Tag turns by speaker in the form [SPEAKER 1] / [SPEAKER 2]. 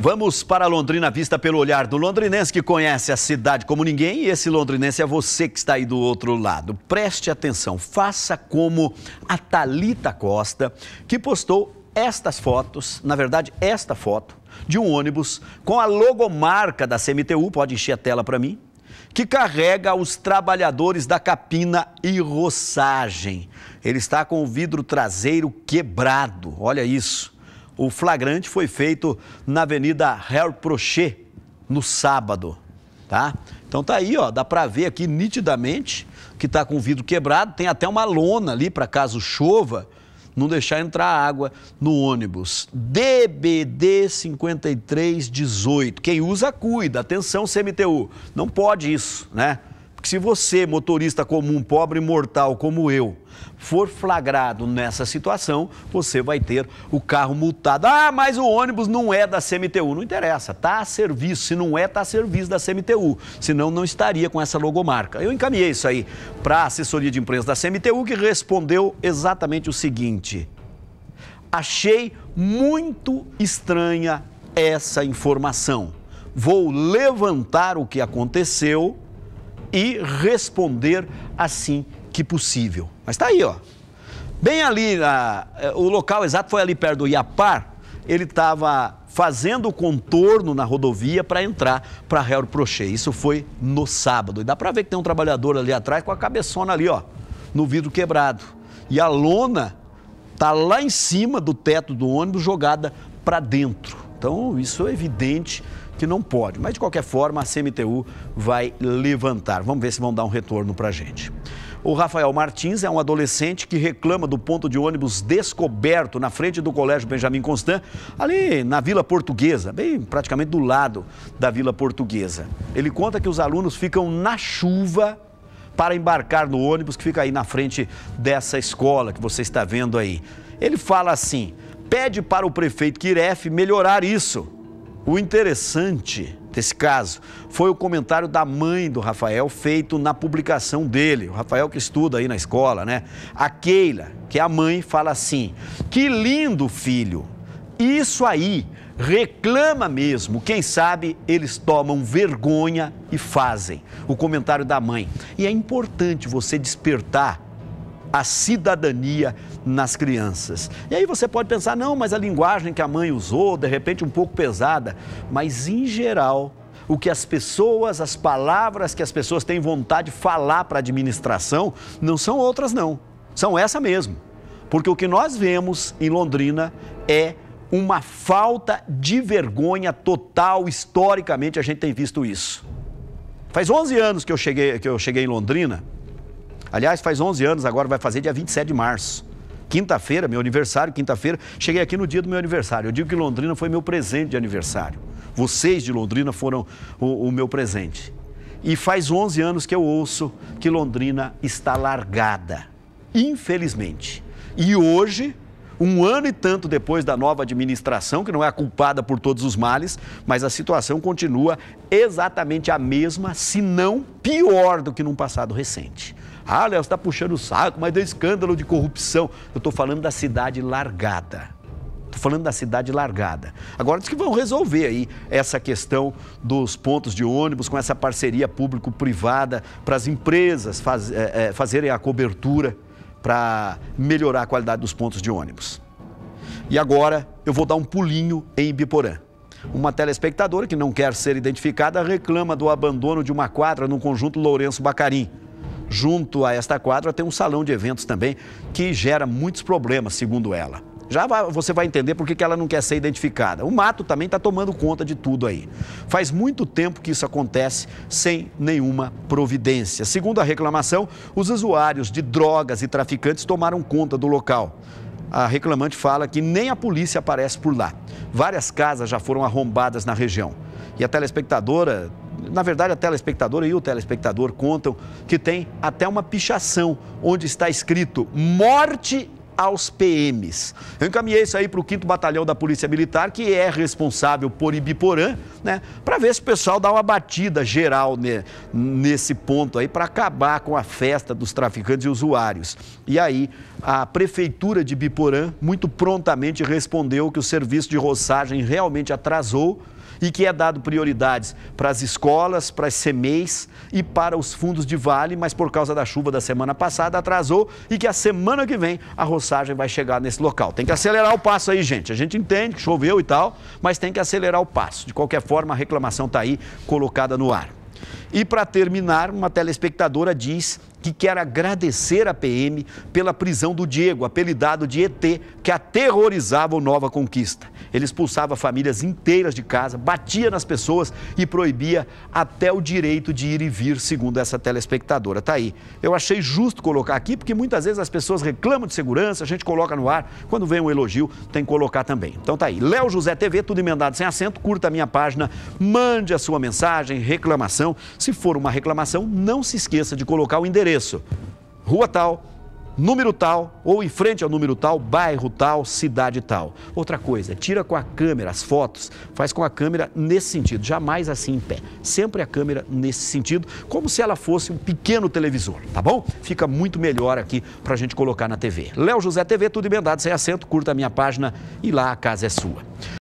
[SPEAKER 1] Vamos para Londrina vista pelo olhar do londrinense que conhece a cidade como ninguém e esse londrinense é você que está aí do outro lado. Preste atenção, faça como a Talita Costa, que postou estas fotos, na verdade esta foto de um ônibus com a logomarca da CMTU, pode encher a tela para mim, que carrega os trabalhadores da capina e roçagem. Ele está com o vidro traseiro quebrado. Olha isso. O flagrante foi feito na Avenida Harry Prochet, no sábado, tá? Então tá aí, ó, dá para ver aqui nitidamente que tá com o vidro quebrado, tem até uma lona ali para caso chova não deixar entrar água no ônibus. DBD 5318. Quem usa cuida. Atenção CMTU, não pode isso, né? Porque se você, motorista comum, pobre mortal como eu, for flagrado nessa situação, você vai ter o carro multado. Ah, mas o ônibus não é da CMTU. Não interessa, tá a serviço. Se não é, tá a serviço da CMTU. Senão não estaria com essa logomarca. Eu encaminhei isso aí para a assessoria de imprensa da CMTU, que respondeu exatamente o seguinte. Achei muito estranha essa informação. Vou levantar o que aconteceu e responder assim que possível. Mas está aí, ó. Bem ali, na, é, o local exato foi ali perto do Iapar. Ele estava fazendo o contorno na rodovia para entrar para Real Prochê. Isso foi no sábado. E dá para ver que tem um trabalhador ali atrás com a cabeçona ali, ó, no vidro quebrado. E a lona tá lá em cima do teto do ônibus jogada para dentro. Então, isso é evidente que não pode. Mas, de qualquer forma, a CMTU vai levantar. Vamos ver se vão dar um retorno para a gente. O Rafael Martins é um adolescente que reclama do ponto de ônibus descoberto na frente do Colégio Benjamin Constant, ali na Vila Portuguesa, bem praticamente do lado da Vila Portuguesa. Ele conta que os alunos ficam na chuva para embarcar no ônibus que fica aí na frente dessa escola que você está vendo aí. Ele fala assim: pede para o prefeito Kiref melhorar isso o interessante desse caso foi o comentário da mãe do Rafael feito na publicação dele. O Rafael que estuda aí na escola, né? A Keila, que é a mãe, fala assim: "Que lindo filho. Isso aí reclama mesmo. Quem sabe eles tomam vergonha e fazem". O comentário da mãe. E é importante você despertar a cidadania nas crianças. E aí você pode pensar, não, mas a linguagem que a mãe usou, de repente, um pouco pesada, mas em geral. O que as pessoas, as palavras que as pessoas têm vontade de falar para a administração, não são outras, não. São essa mesmo. Porque o que nós vemos em Londrina é uma falta de vergonha total. Historicamente, a gente tem visto isso. Faz 11 anos que eu cheguei, que eu cheguei em Londrina Aliás, faz 11 anos agora, vai fazer dia 27 de março. Quinta-feira, meu aniversário, quinta-feira, cheguei aqui no dia do meu aniversário. Eu digo que Londrina foi meu presente de aniversário. Vocês de Londrina foram o, o meu presente. E faz 11 anos que eu ouço que Londrina está largada, infelizmente. E hoje, um ano e tanto depois da nova administração, que não é a culpada por todos os males, mas a situação continua exatamente a mesma, se não pior do que num passado recente. Ah, Léo, você está puxando o saco, mas deu escândalo de corrupção. Eu estou falando da cidade largada. Estou falando da cidade largada. Agora diz que vão resolver aí essa questão dos pontos de ônibus, com essa parceria público-privada, para as empresas faz, é, é, fazerem a cobertura para melhorar a qualidade dos pontos de ônibus. E agora eu vou dar um pulinho em Ibiporã. Uma telespectadora que não quer ser identificada reclama do abandono de uma quadra no conjunto Lourenço Bacarim. Junto a esta quadra tem um salão de eventos também que gera muitos problemas, segundo ela. Já você vai entender por que ela não quer ser identificada. O mato também está tomando conta de tudo aí. Faz muito tempo que isso acontece sem nenhuma providência. Segundo a reclamação, os usuários de drogas e traficantes tomaram conta do local. A reclamante fala que nem a polícia aparece por lá. Várias casas já foram arrombadas na região. E a telespectadora na verdade, a telespectadora e o telespectador contam que tem até uma pichação onde está escrito morte aos PMs. Eu encaminhei isso aí para o 5 Batalhão da Polícia Militar, que é responsável por Ibiporã, né? Para ver se o pessoal dá uma batida geral né, nesse ponto aí, para acabar com a festa dos traficantes e usuários. E aí, a Prefeitura de Ibiporã muito prontamente respondeu que o serviço de roçagem realmente atrasou e que é dado prioridades para as escolas, para as CMEs e para os fundos de vale, mas por causa da chuva da semana passada atrasou e que a semana que vem a roçagem vai chegar nesse local. Tem que acelerar o passo aí, gente. A gente entende que choveu e tal, mas tem que acelerar o passo. De qualquer forma, a reclamação está aí colocada no ar. E para terminar, uma telespectadora diz que quer agradecer à PM pela prisão do Diego, apelidado de ET, que aterrorizava o Nova Conquista. Ele expulsava famílias inteiras de casa, batia nas pessoas e proibia até o direito de ir e vir, segundo essa telespectadora. Tá aí. Eu achei justo colocar aqui, porque muitas vezes as pessoas reclamam de segurança, a gente coloca no ar, quando vem um elogio, tem que colocar também. Então tá aí. Léo José TV, tudo emendado sem assento, curta a minha página, mande a sua mensagem, reclamação, se for uma reclamação, não se esqueça de colocar o endereço. Rua tal, número tal, ou em frente ao número tal, bairro tal, cidade tal. Outra coisa, tira com a câmera as fotos, faz com a câmera nesse sentido, jamais assim em pé. Sempre a câmera nesse sentido, como se ela fosse um pequeno televisor, tá bom? Fica muito melhor aqui pra gente colocar na TV. Léo José TV, tudo emendado, sem assento, curta a minha página e lá a casa é sua.